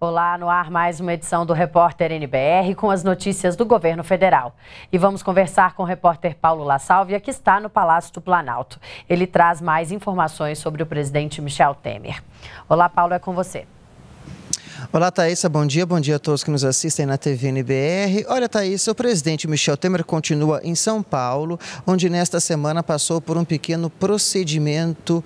Olá, no ar mais uma edição do Repórter NBR com as notícias do governo federal. E vamos conversar com o repórter Paulo La Sálvia, que está no Palácio do Planalto. Ele traz mais informações sobre o presidente Michel Temer. Olá, Paulo, é com você. Olá, Thaísa. Bom dia. Bom dia a todos que nos assistem na TV NBR. Olha, Thaisa, o presidente Michel Temer continua em São Paulo, onde nesta semana passou por um pequeno procedimento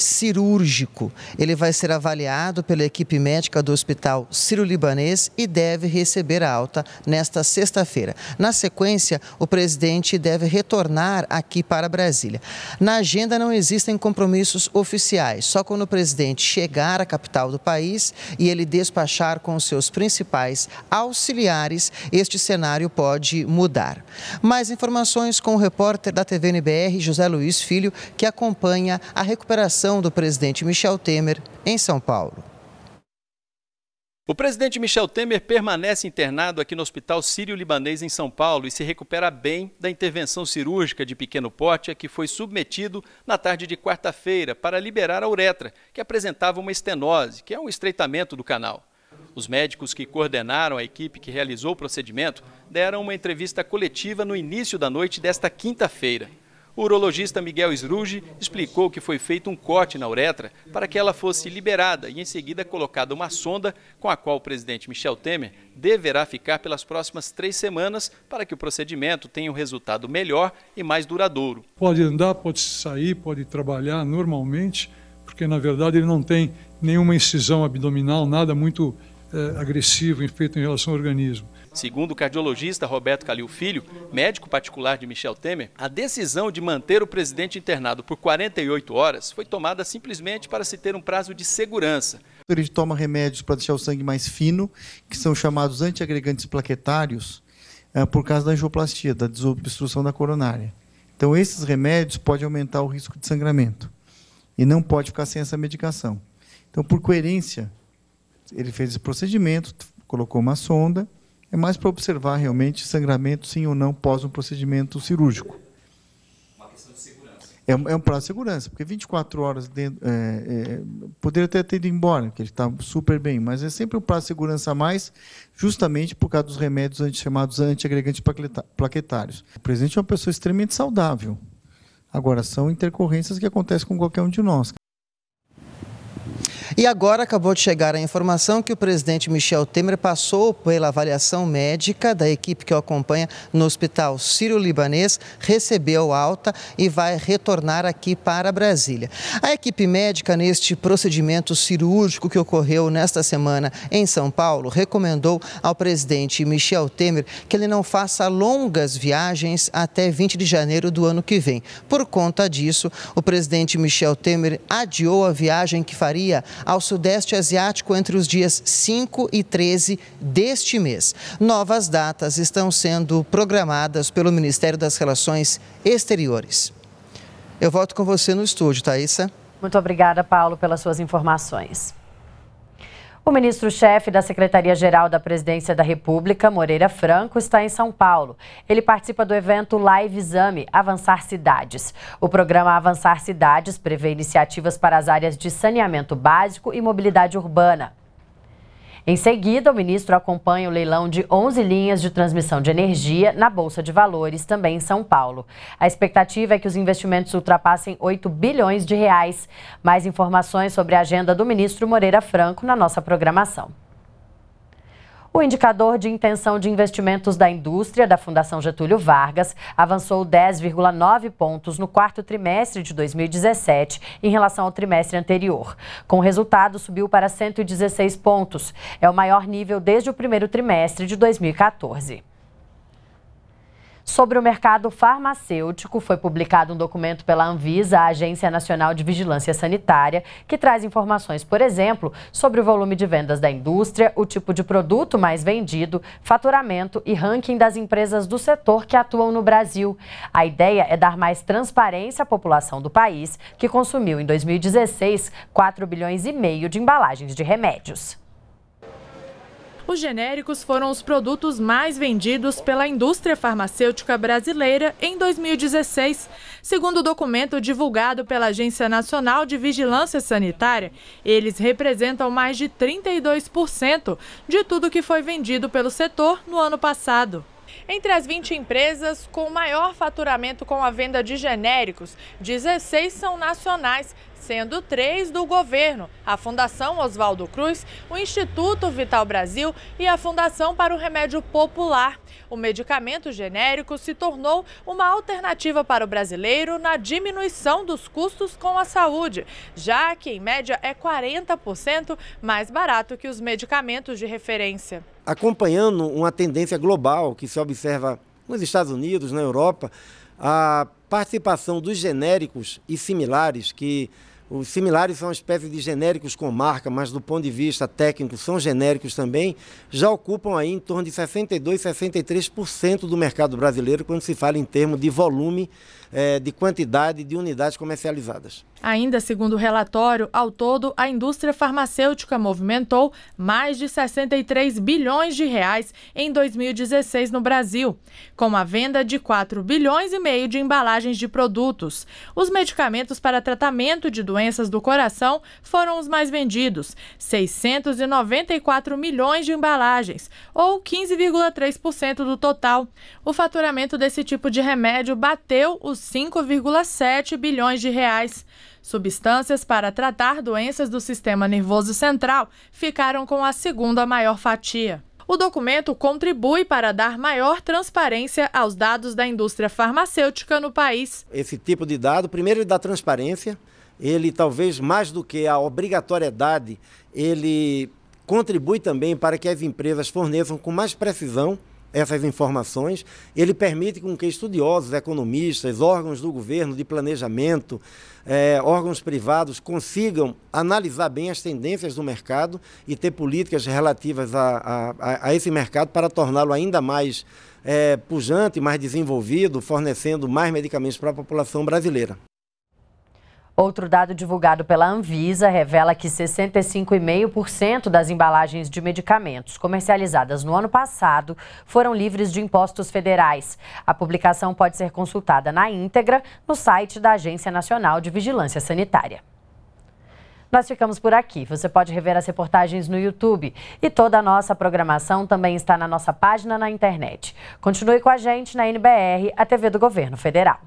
cirúrgico. Ele vai ser avaliado pela equipe médica do Hospital Sírio-Libanês e deve receber a alta nesta sexta-feira. Na sequência, o presidente deve retornar aqui para Brasília. Na agenda não existem compromissos oficiais, só quando o presidente chegar à capital do país e ele despachar com seus principais auxiliares, este cenário pode mudar. Mais informações com o repórter da TV NBR, José Luiz Filho, que acompanha a recuperação do presidente Michel Temer em São Paulo. O presidente Michel Temer permanece internado aqui no Hospital Sírio-Libanês em São Paulo e se recupera bem da intervenção cirúrgica de pequeno porte a que foi submetido na tarde de quarta-feira para liberar a uretra, que apresentava uma estenose, que é um estreitamento do canal. Os médicos que coordenaram a equipe que realizou o procedimento deram uma entrevista coletiva no início da noite desta quinta-feira. O urologista Miguel Sruge explicou que foi feito um corte na uretra para que ela fosse liberada e em seguida colocada uma sonda com a qual o presidente Michel Temer deverá ficar pelas próximas três semanas para que o procedimento tenha um resultado melhor e mais duradouro. Pode andar, pode sair, pode trabalhar normalmente, porque na verdade ele não tem nenhuma incisão abdominal, nada muito é, agressivo feito em relação ao organismo. Segundo o cardiologista Roberto Calil Filho, médico particular de Michel Temer, a decisão de manter o presidente internado por 48 horas foi tomada simplesmente para se ter um prazo de segurança. Ele toma remédios para deixar o sangue mais fino, que são chamados antiagregantes plaquetários, eh, por causa da angioplastia, da desobstrução da coronária. Então, esses remédios podem aumentar o risco de sangramento e não pode ficar sem essa medicação. Então, por coerência, ele fez esse procedimento, colocou uma sonda, é mais para observar realmente sangramento sim ou não pós um procedimento cirúrgico. Uma questão de segurança. É, é um prazo de segurança, porque 24 horas dentro, é, é, poderia até ter ido embora, porque ele está super bem, mas é sempre um prazo de segurança a mais, justamente por causa dos remédios anti, chamados antiagregantes plaquetários. O presidente é uma pessoa extremamente saudável. Agora, são intercorrências que acontecem com qualquer um de nós. E agora acabou de chegar a informação que o presidente Michel Temer passou pela avaliação médica da equipe que o acompanha no Hospital Sírio-Libanês, recebeu alta e vai retornar aqui para Brasília. A equipe médica, neste procedimento cirúrgico que ocorreu nesta semana em São Paulo, recomendou ao presidente Michel Temer que ele não faça longas viagens até 20 de janeiro do ano que vem. Por conta disso, o presidente Michel Temer adiou a viagem que faria ao Sudeste Asiático entre os dias 5 e 13 deste mês. Novas datas estão sendo programadas pelo Ministério das Relações Exteriores. Eu volto com você no estúdio, Thaisa. Muito obrigada, Paulo, pelas suas informações. O ministro-chefe da Secretaria-Geral da Presidência da República, Moreira Franco, está em São Paulo. Ele participa do evento Live Exame Avançar Cidades. O programa Avançar Cidades prevê iniciativas para as áreas de saneamento básico e mobilidade urbana. Em seguida, o ministro acompanha o leilão de 11 linhas de transmissão de energia na Bolsa de Valores, também em São Paulo. A expectativa é que os investimentos ultrapassem 8 bilhões de reais. Mais informações sobre a agenda do ministro Moreira Franco na nossa programação. O indicador de intenção de investimentos da indústria da Fundação Getúlio Vargas avançou 10,9 pontos no quarto trimestre de 2017 em relação ao trimestre anterior. Com o resultado, subiu para 116 pontos. É o maior nível desde o primeiro trimestre de 2014 sobre o mercado farmacêutico. Foi publicado um documento pela Anvisa, a Agência Nacional de Vigilância Sanitária, que traz informações, por exemplo, sobre o volume de vendas da indústria, o tipo de produto mais vendido, faturamento e ranking das empresas do setor que atuam no Brasil. A ideia é dar mais transparência à população do país, que consumiu em 2016 4 bilhões e meio de embalagens de remédios. Os genéricos foram os produtos mais vendidos pela indústria farmacêutica brasileira em 2016, segundo o documento divulgado pela Agência Nacional de Vigilância Sanitária. Eles representam mais de 32% de tudo que foi vendido pelo setor no ano passado. Entre as 20 empresas com maior faturamento com a venda de genéricos, 16 são nacionais, sendo três do governo, a Fundação Oswaldo Cruz, o Instituto Vital Brasil e a Fundação para o Remédio Popular. O medicamento genérico se tornou uma alternativa para o brasileiro na diminuição dos custos com a saúde, já que, em média, é 40% mais barato que os medicamentos de referência acompanhando uma tendência global que se observa nos Estados Unidos, na Europa, a participação dos genéricos e similares, que os similares são uma espécie de genéricos com marca, mas do ponto de vista técnico são genéricos também, já ocupam aí em torno de 62, 63% do mercado brasileiro quando se fala em termos de volume, eh, de quantidade de unidades comercializadas. Ainda segundo o relatório, ao todo, a indústria farmacêutica movimentou mais de 63 bilhões de reais em 2016 no Brasil, com a venda de 4 bilhões e meio de embalagens de produtos. Os medicamentos para tratamento de doenças do coração foram os mais vendidos, 694 milhões de embalagens, ou 15,3% do total. O faturamento desse tipo de remédio bateu os 5,7 bilhões de reais. Substâncias para tratar doenças do sistema nervoso central ficaram com a segunda maior fatia. O documento contribui para dar maior transparência aos dados da indústria farmacêutica no país. Esse tipo de dado, primeiro, ele dá transparência, ele talvez mais do que a obrigatoriedade, ele contribui também para que as empresas forneçam com mais precisão essas informações, ele permite com que estudiosos, economistas, órgãos do governo, de planejamento, eh, órgãos privados consigam analisar bem as tendências do mercado e ter políticas relativas a, a, a esse mercado para torná-lo ainda mais eh, pujante, mais desenvolvido, fornecendo mais medicamentos para a população brasileira. Outro dado divulgado pela Anvisa revela que 65,5% das embalagens de medicamentos comercializadas no ano passado foram livres de impostos federais. A publicação pode ser consultada na íntegra no site da Agência Nacional de Vigilância Sanitária. Nós ficamos por aqui. Você pode rever as reportagens no YouTube. E toda a nossa programação também está na nossa página na internet. Continue com a gente na NBR, a TV do Governo Federal.